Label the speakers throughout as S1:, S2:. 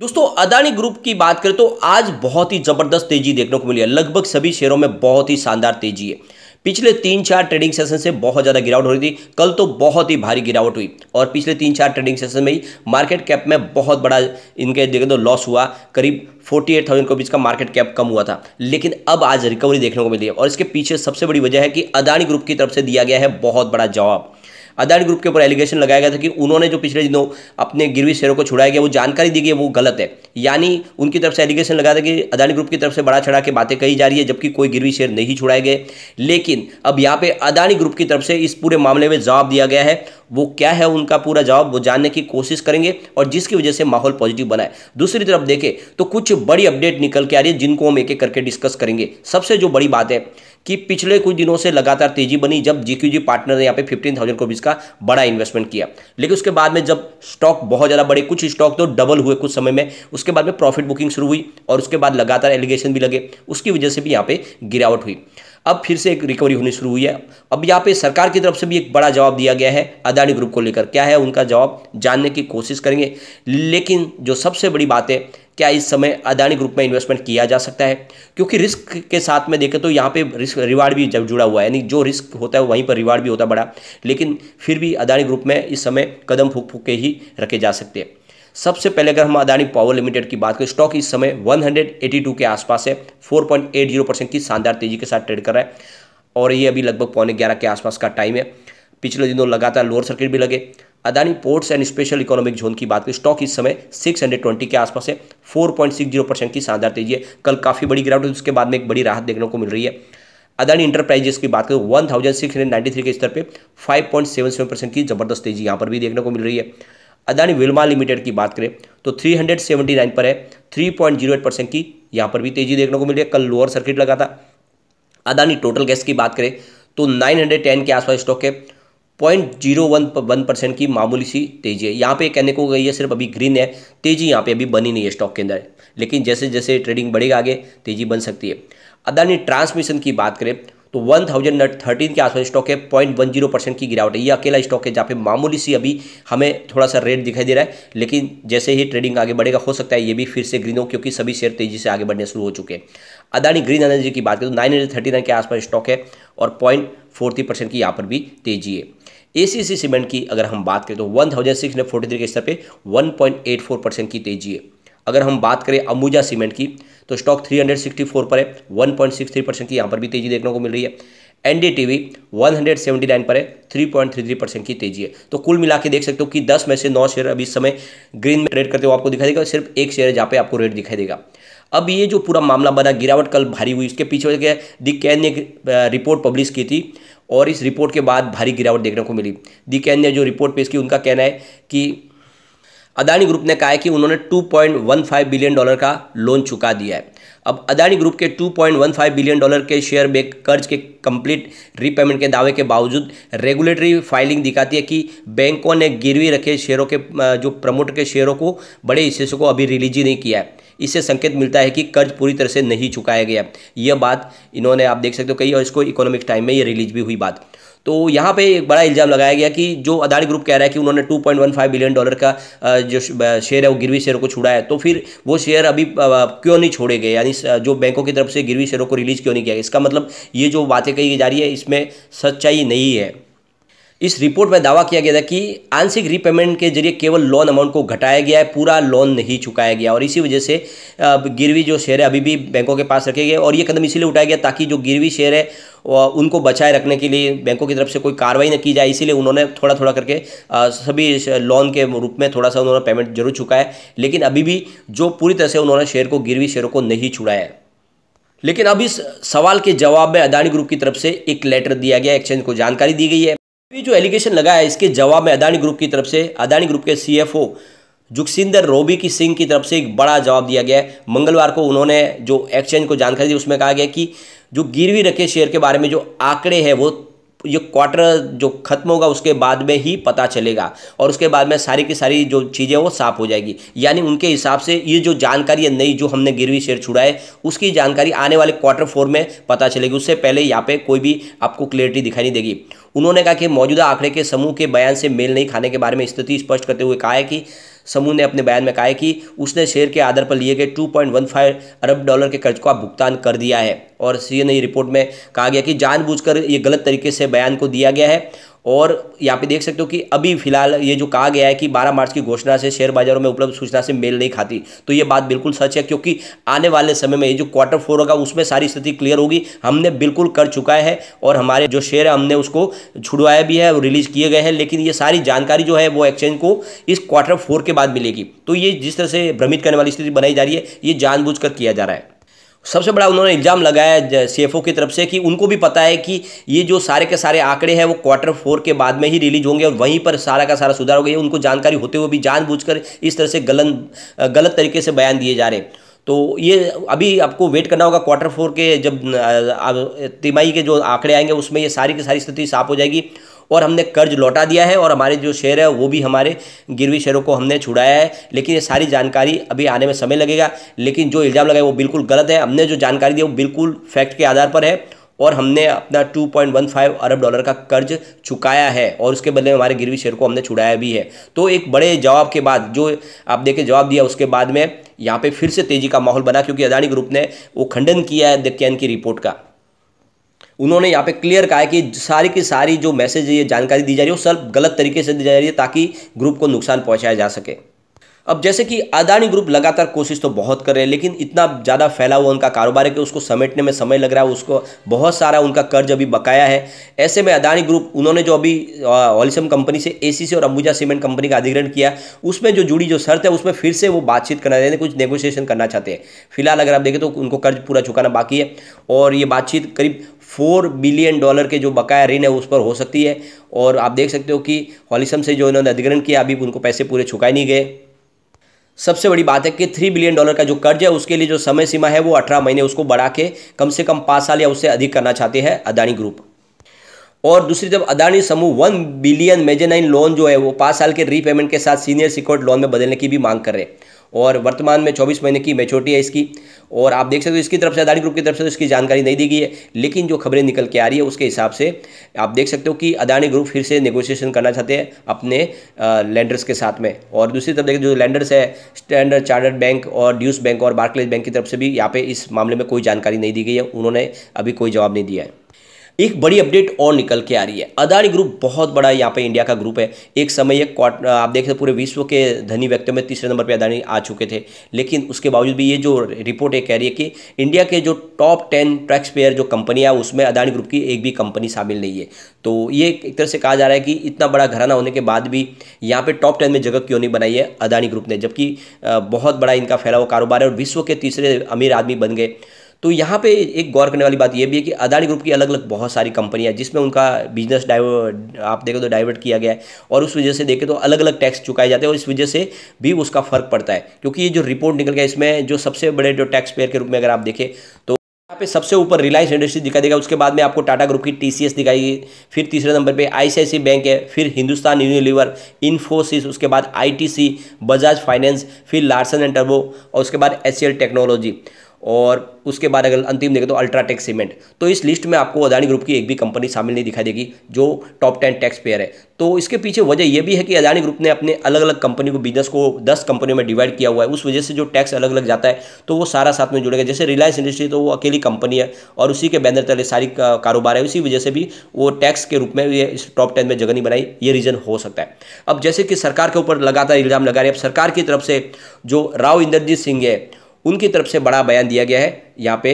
S1: दोस्तों अदानी ग्रुप की बात करें तो आज बहुत ही जबरदस्त तेजी देखने को मिली है लगभग सभी शेयरों में बहुत ही शानदार तेजी है पिछले तीन चार ट्रेडिंग सेशन से बहुत ज़्यादा गिरावट हो रही थी कल तो बहुत ही भारी गिरावट हुई और पिछले तीन चार ट्रेडिंग सेशन में ही मार्केट कैप में बहुत बड़ा इनके देखें तो लॉस हुआ करीब 48,000 के बीच का मार्केट कैप कम हुआ था लेकिन अब आज रिकवरी देखने को मिली है और इसके पीछे सबसे बड़ी वजह है कि अदानी ग्रुप की तरफ से दिया गया है बहुत बड़ा जवाब अदानी ग्रुप के ऊपर एलिगेशन लगाया गया था कि उन्होंने जो पिछले दिनों अपने गिरवी शेयरों को छुड़ाया गया वो जानकारी दी गई वो गलत है यानी उनकी तरफ से एलिगेशन लगाया था कि अदानी ग्रुप की तरफ से बड़ा चढ़ा के बातें कही जा रही है जबकि कोई गिरवी शेयर नहीं छुड़ाए गए लेकिन अब यहाँ पे अदानी ग्रुप की तरफ से इस पूरे मामले में जवाब दिया गया है वो क्या है उनका पूरा जवाब वो जानने की कोशिश करेंगे और जिसकी वजह से माहौल पॉजिटिव बनाए दूसरी तरफ देखें तो कुछ बड़ी अपडेट निकल के आ रही है जिनको हम एक एक करके डिस्कस करेंगे सबसे जो बड़ी बात है कि पिछले कुछ दिनों से लगातार तेजी बनी जब जीक्यूजी पार्टनर ने यहाँ पे फिफ्टीन थाउजेंड करोड़ का बड़ा इन्वेस्टमेंट किया लेकिन उसके बाद में जब स्टॉक बहुत ज़्यादा बड़े कुछ स्टॉक तो डबल हुए कुछ समय में उसके बाद में प्रॉफिट बुकिंग शुरू हुई और उसके बाद लगातार एलिगेशन भी लगे उसकी वजह से भी यहाँ पे गिरावट हुई अब फिर से एक रिकवरी होनी शुरू हुई है अब यहाँ पे सरकार की तरफ से भी एक बड़ा जवाब दिया गया है अदानी ग्रुप को लेकर क्या है उनका जवाब जानने की कोशिश करेंगे लेकिन जो सबसे बड़ी बात है क्या इस समय अदानी ग्रुप में इन्वेस्टमेंट किया जा सकता है क्योंकि रिस्क के साथ में देखें तो यहाँ पे रिस्क रिवार्ड भी जब जुड़ा हुआ है यानी जो रिस्क होता है वहीं पर रिवार्ड भी होता है बड़ा लेकिन फिर भी अदानी ग्रुप में इस समय कदम फूक फूक के ही रखे जा सकते हैं सबसे पहले अगर हम अदानी पावर लिमिटेड की बात करें स्टॉक इस समय 182 के आसपास है 4.80 परसेंट की शानदार तेजी के साथ ट्रेड कर रहा है और ये अभी लगभग पौने ग्यारह के आसपास का टाइम है पिछले दिनों लगातार लोअर सर्किट भी लगे Adani ports and special economic zone की बात करें स्टॉक इस समय 620 के आसपास है 4.60 परसेंट की शानदार तेजी है कल काफ़ी बड़ी गिरावट उसके बाद में एक बड़ी राहत देखने को मिल रही है अदानी इंटरप्राइजेस की बात करें थ्री के स्तर सेवन सेवन परसेंट की जबरदस्त तेजी यहाँ पर भी देखने को मिल रही है अदानी विल्मा लिमिटेड की बात करें तो 379 पर है 3.08 परसेंट की यहाँ पर भी तेजी देखने को मिल रही है कल लोअर सर्किट लगा था अदानी टोटल गैस की बात करें तो 910 के आसपास स्टॉक है point zero one one percent की मामूली सी तेजी है यहाँ पे कहने को गई है सिर्फ अभी ग्रीन है तेजी यहाँ पे अभी बनी नहीं है स्टॉक के अंदर लेकिन जैसे जैसे ट्रेडिंग बढ़ेगा आगे तेजी बन सकती है अदानी ट्रांसमिशन की बात करें तो वन थाउजेंड थर्टीन के आसपास स्टॉक है पॉइंट वन जीरो परसेंट की गिरावट है ये अकेला स्टॉक है जहाँ पे मामूली सी अभी हमें थोड़ा सा रेट दिखाई दे रहा है लेकिन जैसे ही ट्रेडिंग आगे बढ़ेगा हो सकता है ये भी फिर से ग्रीन हो क्योंकि सभी शेयर तेजी से आगे बढ़ने शुरू हो चुके हैं अदानी ग्रीन एनर्जी की बात करें तो नाइन के आसपास स्टॉक है और पॉइंट परसेंट की यहाँ पर भी तेजी है एसीसी सीमेंट की अगर हम बात करें तो one thousand six hundred forty three के स्तर पे one point eight four percent की तेजी है अगर हम बात करें अंबुजा सीमेंट की तो stock three hundred sixty four पर है one point six three percent की यहाँ पर भी तेजी देखने को मिल रही है TV one hundred seventy nine पर है three three point three percent की तेजी है तो कुल मिला के देख सकते हो कि दस में से नौ शेयर अभी इस समय ग्रीन में ट्रेड करते हो आपको दिखाई देगा सिर्फ एक शेयर जहाँ पे आपको रेट दिखाई देगा अब ये जो पूरा मामला बना गिरावट कल भारी हुई इसके पीछे वजह दी कैन ने रिपोर्ट पब्लिश की थी और इस रिपोर्ट के बाद भारी गिरावट देखने को मिली दी कैन ने जो रिपोर्ट पेश की उनका कहना है कि अदानी ग्रुप ने कहा है कि उन्होंने 2.15 बिलियन डॉलर का लोन चुका दिया है अब अदानी ग्रुप के 2.15 बिलियन डॉलर के शेयर बैक कर्ज के कंप्लीट रीपेमेंट के दावे के बावजूद रेगुलेटरी फाइलिंग दिखाती है कि बैंकों ने गिरवी रखे शेयरों के जो प्रमोटर के शेयरों को बड़े हिस्से को अभी रिलीज ही नहीं किया है इससे संकेत मिलता है कि कर्ज पूरी तरह से नहीं चुकाया गया यह बात इन्होंने आप देख सकते हो कही और इसको इकोनॉमिक टाइम में ये रिलीज भी हुई बात तो यहाँ पे एक बड़ा इल्ज़ाम लगाया गया कि जो अदाड़ी ग्रुप कह रहा है कि उन्होंने 2.15 बिलियन डॉलर का जो शेयर है वो गिरवी शेयरों को छुड़ा है तो फिर वो शेयर अभी क्यों नहीं छोड़े गए यानी जो बैंकों की तरफ से गिरवी शेयरों को रिलीज क्यों नहीं किया गया इसका मतलब ये जो बातें कही जा रही है इसमें सच्चाई नहीं है इस रिपोर्ट में दावा किया गया था कि आंशिक रीपेमेंट के जरिए केवल लोन अमाउंट को घटाया गया है पूरा लोन नहीं चुकाया गया और इसी वजह से गिरवी जो शेयर है अभी भी बैंकों के पास रखे गए और ये कदम इसीलिए उठाया गया ताकि जो गिरवी शेयर है उनको बचाए रखने के लिए बैंकों की तरफ से कोई कार्रवाई न की जाए इसीलिए उन्होंने थोड़ा थोड़ा करके सभी लोन के रूप में थोड़ा सा उन्होंने पेमेंट जरूर चुका है लेकिन अभी भी जो पूरी तरह से उन्होंने शेयर को गिरवी शेयरों को नहीं छुड़ाया है लेकिन अब इस सवाल के जवाब में अदानी ग्रुप की तरफ से एक लेटर दिया गया एक्सचेंज को जानकारी दी गई है ये जो एलिगेशन लगा है इसके जवाब में अदानी ग्रुप की तरफ से अदानी ग्रुप के सीएफओ जुगसिंदर रोबी की सिंह की तरफ से एक बड़ा जवाब दिया गया है मंगलवार को उन्होंने जो एक्सचेंज को जानकारी दी उसमें कहा गया कि जो गिरवी रखे शेयर के बारे में जो आंकड़े हैं वो ये क्वार्टर जो खत्म होगा उसके बाद में ही पता चलेगा और उसके बाद में सारी की सारी जो चीज़ें वो साफ हो जाएगी यानी उनके हिसाब से ये जो जानकारी है नई जो हमने गिरवी शेयर छुड़ाए उसकी जानकारी आने वाले क्वार्टर फोर में पता चलेगी उससे पहले यहाँ पे कोई भी आपको क्लियरिटी दिखाई नहीं देगी उन्होंने कहा कि मौजूदा आंकड़े के समूह के बयान से मेल नहीं खाने के बारे में स्थिति स्पष्ट करते हुए कहा है कि समूह ने अपने बयान में कहा है कि उसने शेयर के आधार पर लिए गए 2.15 अरब डॉलर के कर्ज का भुगतान कर दिया है और सी नई रिपोर्ट में कहा गया कि जानबूझकर ये गलत तरीके से बयान को दिया गया है और यहाँ पे देख सकते हो कि अभी फिलहाल ये जो कहा गया है कि 12 मार्च की घोषणा से शेयर बाजारों में उपलब्ध सूचना से मेल नहीं खाती तो ये बात बिल्कुल सच है क्योंकि आने वाले समय में ये जो क्वार्टर फोर होगा उसमें सारी स्थिति क्लियर होगी हमने बिल्कुल कर चुका है और हमारे जो शेयर हमने उसको छुड़वाया भी है और रिलीज किए गए हैं लेकिन ये सारी जानकारी जो है वो एक्सचेंज को इस क्वार्टर फोर के बाद मिलेगी तो ये जिस तरह से भ्रमित करने वाली स्थिति बनाई जा रही है ये जानबूझ किया जा रहा है सबसे बड़ा उन्होंने इल्ज़ाम लगाया सी की तरफ से कि उनको भी पता है कि ये जो सारे के सारे आंकड़े हैं वो क्वार्टर फोर के बाद में ही रिलीज होंगे और वहीं पर सारा का सारा सुधार हो गया उनको जानकारी होते हुए भी जानबूझकर इस तरह से गलन गलत तरीके से बयान दिए जा रहे हैं तो ये अभी आपको वेट करना होगा क्वार्टर फोर के जब तिमाही के जो आंकड़े आएंगे उसमें ये सारी की सारी स्थिति साफ हो जाएगी और हमने कर्ज लौटा दिया है और हमारे जो शेयर है वो भी हमारे गिरवी शेयरों को हमने छुड़ाया है लेकिन ये सारी जानकारी अभी आने में समय लगेगा लेकिन जो इल्ज़ाम लगाए वो बिल्कुल गलत है हमने जो जानकारी दी वो बिल्कुल फैक्ट के आधार पर है और हमने अपना 2.15 अरब डॉलर का कर्ज चुकाया है और उसके बदले में हमारे गिरवी शेयर को हमने छुड़ाया भी है तो एक बड़े जवाब के बाद जो आप देखे जवाब दिया उसके बाद में यहाँ पे फिर से तेज़ी का माहौल बना क्योंकि अदानी ग्रुप ने वो खंडन किया है दक्कैन की रिपोर्ट का उन्होंने यहाँ पे क्लियर कहा है कि सारी की सारी जो मैसेज ये जानकारी दी जा रही है वो सब गलत तरीके से दी जा रही है ताकि ग्रुप को नुकसान पहुँचाया जा सके अब जैसे कि अदानी ग्रुप लगातार कोशिश तो बहुत कर रहे हैं लेकिन इतना ज़्यादा फैला हुआ उनका कारोबार है कि उसको समेटने में समय लग रहा है उसको बहुत सारा उनका कर्ज अभी बकाया है ऐसे में अदानी ग्रुप उन्होंने जो अभी ऑलिसम कंपनी से एसीसी और अंबुजा सीमेंट कंपनी का अधिग्रहण किया उसमें जो जुड़ी जो शर्त है उसमें फिर से वो बातचीत करना चाहते हैं कुछ नेगोशिएशन करना चाहते हैं फिलहाल अगर आप देखें तो उनको कर्ज पूरा चुकाना बाकी है और ये बातचीत करीब फोर बिलियन डॉलर के जो बकाया ऋण है उस पर हो सकती है और आप देख सकते हो कि हॉलिसम से जो इन्होंने अधिग्रहण किया अभी उनको पैसे पूरे चुकाए नहीं गए सबसे बड़ी बात है कि थ्री बिलियन डॉलर का जो कर्ज है उसके लिए जो समय सीमा है वो अठारह महीने उसको बढ़ा के कम से कम पाँच साल या उससे अधिक करना चाहते हैं अदानी ग्रुप और दूसरी तरफ अदानी समूह वन बिलियन मेजेनाइन लोन जो है वो पाँच साल के रीपेमेंट के साथ सीनियर सिक्योर्ड लोन में बदलने की भी मांग कर रहे हैं और वर्तमान में चौबीस महीने की मेचोरिटी है इसकी और आप देख सकते हो इसकी तरफ से अदानी ग्रुप की तरफ से तो इसकी जानकारी नहीं दी गई है लेकिन जो खबरें निकल के आ रही है उसके हिसाब से आप देख सकते हो कि अदानी ग्रुप फिर से नेगोशिएशन करना चाहते हैं अपने लैंडर्स के साथ में और दूसरी तरफ देखिए जो लैंडर्स है स्टैंडर्ड चार्टर्ड बैंक और ड्यूस बैंक और बार्कलेज बैंक की तरफ से भी यहाँ पे इस मामले में कोई जानकारी नहीं दी गई है उन्होंने अभी कोई जवाब नहीं दिया है एक बड़ी अपडेट और निकल के आ रही है अदानी ग्रुप बहुत बड़ा यहाँ पे इंडिया का ग्रुप है एक समय एक आप देखते पूरे विश्व के धनी व्यक्तियों में तीसरे नंबर पर अदानी आ चुके थे लेकिन उसके बावजूद भी ये जो रिपोर्ट है कह रही है कि इंडिया के जो टॉप टेन टैक्स पेयर जो कंपनियाँ उसमें अदानी ग्रुप की एक भी कंपनी शामिल नहीं है तो ये एक तरह से कहा जा रहा है कि इतना बड़ा घराना होने के बाद भी यहाँ पर टॉप टेन में जगह क्यों नहीं बनाई है अदानी ग्रुप ने जबकि बहुत बड़ा इनका फैला हुआ कारोबार है और विश्व के तीसरे अमीर आदमी बन गए तो यहाँ पे एक गौर करने वाली बात यह भी है कि अदानी ग्रुप की अलग अलग बहुत सारी कंपनियाँ जिसमें उनका बिजनेस आप देखें तो डाइवर्ट किया गया है और उस वजह से देखें तो अलग अलग टैक्स चुकाए जाते हैं और इस वजह से भी उसका फर्क पड़ता है क्योंकि ये जो रिपोर्ट निकल गया इसमें जो सबसे बड़े जो टैक्स पेयर के रूप में अगर आप देखें तो यहाँ पे सबसे ऊपर रिलायंस इंडस्ट्री दिखाई देगा उसके बाद में आपको टाटा ग्रुप की टीसीएस गई फिर तीसरे नंबर पे आईसीआईसी बैंक है फिर हिंदुस्तान यूनिलीवर इन्फोसिस उसके बाद आईटीसी बजाज फाइनेंस फिर लार्सन एंड टर्बो और उसके बाद एच टेक्नोलॉजी और उसके बाद अगर अंतिम देखें तो अल्ट्राटेक सीमेंट तो इस लिस्ट में आपको अदानी ग्रुप की एक भी कंपनी शामिल नहीं दिखाई देगी जो टॉप टेन टैक्स पेयर है तो इसके पीछे वजह यह भी है कि अदानी ग्रुप ने अपने अलग अलग कंपनी को बिजनेस को दस कंपनियों में डिवाइड किया हुआ है उस वजह से जो टैक्स अलग अलग जाता है तो वो सारा साथ में जुड़ेगा जैसे रिलायंस इंडस्ट्री तो वो अकेली कंपनी है और उसी के बैनर तले सारी कारोबार है उसी वजह से भी वो टैक्स के रूप में ये इस टॉप टेन में जगह नहीं बनाई ये रीज़न हो सकता है अब जैसे कि सरकार के ऊपर लगातार इल्ज़ाम लगा रहे हैं अब सरकार की तरफ से जो राव इंद्रजीत सिंह है उनकी तरफ से बड़ा बयान दिया गया है यहाँ पे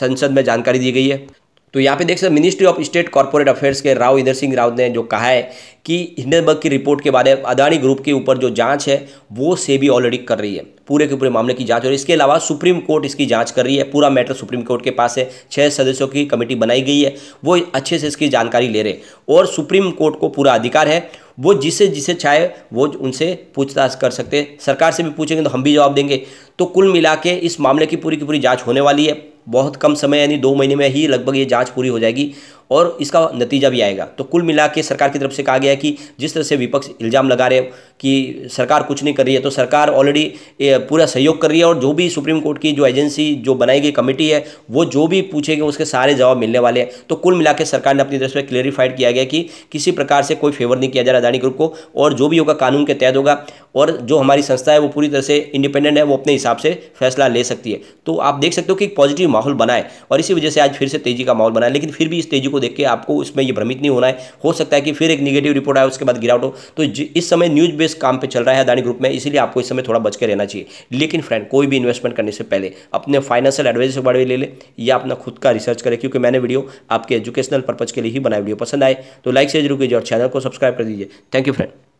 S1: संसद में जानकारी दी गई है तो यहाँ पे देख सकते ministry of state corporate affairs के राव इंदर सिंह राव ने जो कहा है कि हिंडनबर्ग की रिपोर्ट के बारे में अदानी ग्रुप के ऊपर जो जांच है वो सेबी ऑलरेडी कर रही है पूरे के पूरे मामले की जांच और इसके अलावा सुप्रीम कोर्ट इसकी जांच कर रही है पूरा मैटर सुप्रीम कोर्ट के पास है छः सदस्यों की कमेटी बनाई गई है वो अच्छे से इसकी जानकारी ले रहे और सुप्रीम कोर्ट को पूरा अधिकार है वो जिसे जिसे चाहे वो उनसे पूछताछ कर सकते हैं सरकार से भी पूछेंगे तो हम भी जवाब देंगे तो कुल मिला के इस मामले की पूरी की पूरी जाँच होने वाली है बहुत कम समय यानी दो महीने में ही लगभग ये जाँच पूरी हो जाएगी और इसका नतीजा भी आएगा तो कुल मिला के सरकार की तरफ से कहा गया है कि जिस तरह से विपक्ष इल्ज़ाम लगा रहे कि सरकार कुछ नहीं कर रही है तो सरकार ऑलरेडी पूरा सहयोग कर रही है और जो भी सुप्रीम कोर्ट की जो एजेंसी जो बनाई गई कमेटी है वो जो भी पूछेगी उसके सारे जवाब मिलने वाले हैं तो कुल मिला सरकार ने अपनी तरफ से क्लेरिफाइड किया गया कि किसी प्रकार से कोई फेवर नहीं किया जा रहा अदानी ग्रुप को और जो भी होगा कानून के तहत होगा और जो हमारी संस्था है वो पूरी तरह से इंडिपेंडेंट है वो अपने हिसाब से फैसला ले सकती है तो आप देख सकते हो कि एक पॉजिटिव माहौल बनाए और इसी वजह से आज फिर से तेजी का माहौल बनाए लेकिन फिर भी इस तेजी को को देख के आपको उसमें ये भ्रमित नहीं होना है हो सकता है कि फिर एक निगेटिव रिपोर्ट आए उसके बाद गिरावट हो तो इस समय न्यूज बेस्ड काम पर चल रहा है अदानी ग्रुप में इसलिए आपको इस समय थोड़ा बच के रहना चाहिए लेकिन फ्रेंड कोई भी इन्वेस्टमेंट करने से पहले अपने फाइनेंशियल एडवाइजर से ले लें या अपना खुद का रिसर्च करें क्योंकि मैंने वीडियो आपके एजुकेशनल पर्पज के लिए ही बनाया वीडियो पसंद आए तो लाइक से जरूर कीजिए और चैनल को सब्सक्राइब कर दीजिए थैंक यू फ्रेंड